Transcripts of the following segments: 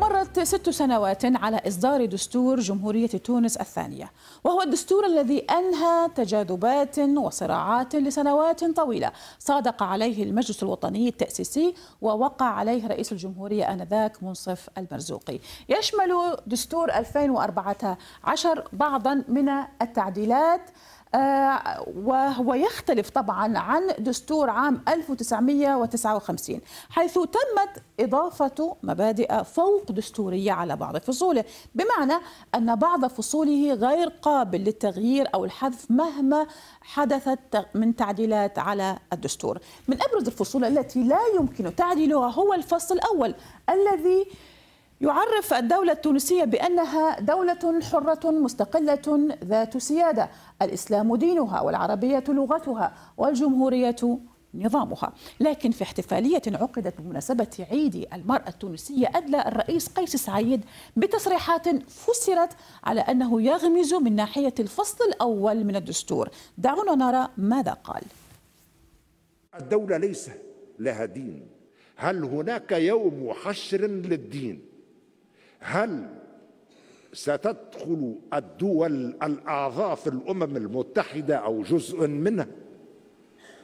مرت ست سنوات على إصدار دستور جمهورية تونس الثانية وهو الدستور الذي أنهى تجاذبات وصراعات لسنوات طويلة صادق عليه المجلس الوطني التأسيسي ووقع عليه رئيس الجمهورية آنذاك منصف المرزوقي يشمل دستور 2014 بعضا من التعديلات آه، وهو يختلف طبعا عن دستور عام 1959 حيث تمت إضافة مبادئ فوق دستورية على بعض فصوله بمعنى أن بعض فصوله غير قابل للتغيير أو الحذف مهما حدثت من تعديلات على الدستور من أبرز الفصول التي لا يمكن تعديلها هو الفصل الأول الذي يعرف الدولة التونسية بأنها دولة حرة مستقلة ذات سيادة الإسلام دينها والعربية لغتها والجمهورية نظامها لكن في احتفالية عقدت بمناسبة عيد المرأة التونسية أدلى الرئيس قيس سعيد بتصريحات فسرت على أنه يغمز من ناحية الفصل الأول من الدستور دعونا نرى ماذا قال الدولة ليس لها دين هل هناك يوم حشر للدين هل ستدخل الدول الأعضاء في الأمم المتحدة أو جزء منها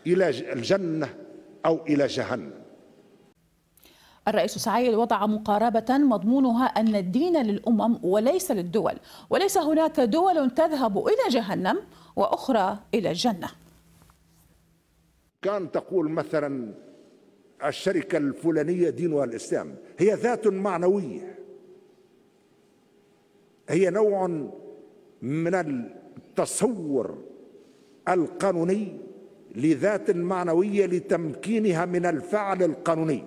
إلى الجنة أو إلى جهنم الرئيس سعيد وضع مقاربة مضمونها أن الدين للأمم وليس للدول وليس هناك دول تذهب إلى جهنم وأخرى إلى الجنة كان تقول مثلا الشركة الفلانية دينها الإسلام هي ذات معنوية هي نوع من التصور القانوني لذات معنويه لتمكينها من الفعل القانوني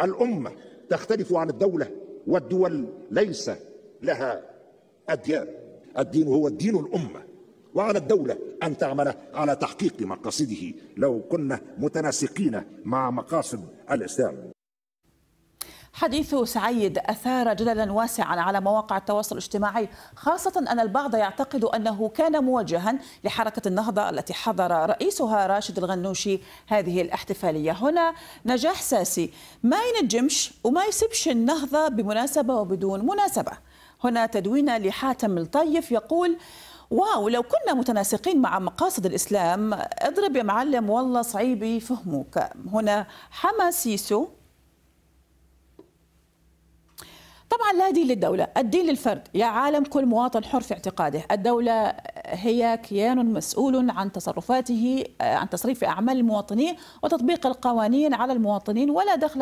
الامه تختلف عن الدوله والدول ليس لها اديان الدين هو دين الامه وعلى الدوله ان تعمل على تحقيق مقاصده لو كنا متناسقين مع مقاصد الاسلام حديث سعيد أثار جدلا واسعا على مواقع التواصل الاجتماعي خاصة أن البعض يعتقد أنه كان موجها لحركة النهضة التي حضر رئيسها راشد الغنوشي هذه الاحتفالية هنا نجاح ساسي ما ينجمش وما يسبش النهضة بمناسبة وبدون مناسبة هنا تدوينة لحاتم الطيف يقول واو لو كنا متناسقين مع مقاصد الإسلام اضرب يا معلم والله صعيب يفهموك هنا حماسيسو طبعا لا دين للدولة الدين للفرد يا عالم كل مواطن حر في اعتقاده الدولة هي كيان مسؤول عن تصرفاته آه، عن تصريف أعمال المواطنين وتطبيق القوانين على المواطنين ولا دخل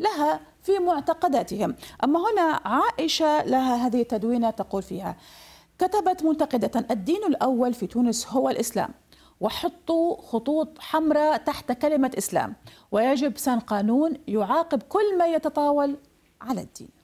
لها في معتقداتهم أما هنا عائشة لها هذه التدوينة تقول فيها كتبت منتقدة الدين الأول في تونس هو الإسلام وحطوا خطوط حمراء تحت كلمة إسلام ويجب سن قانون يعاقب كل ما يتطاول على الدين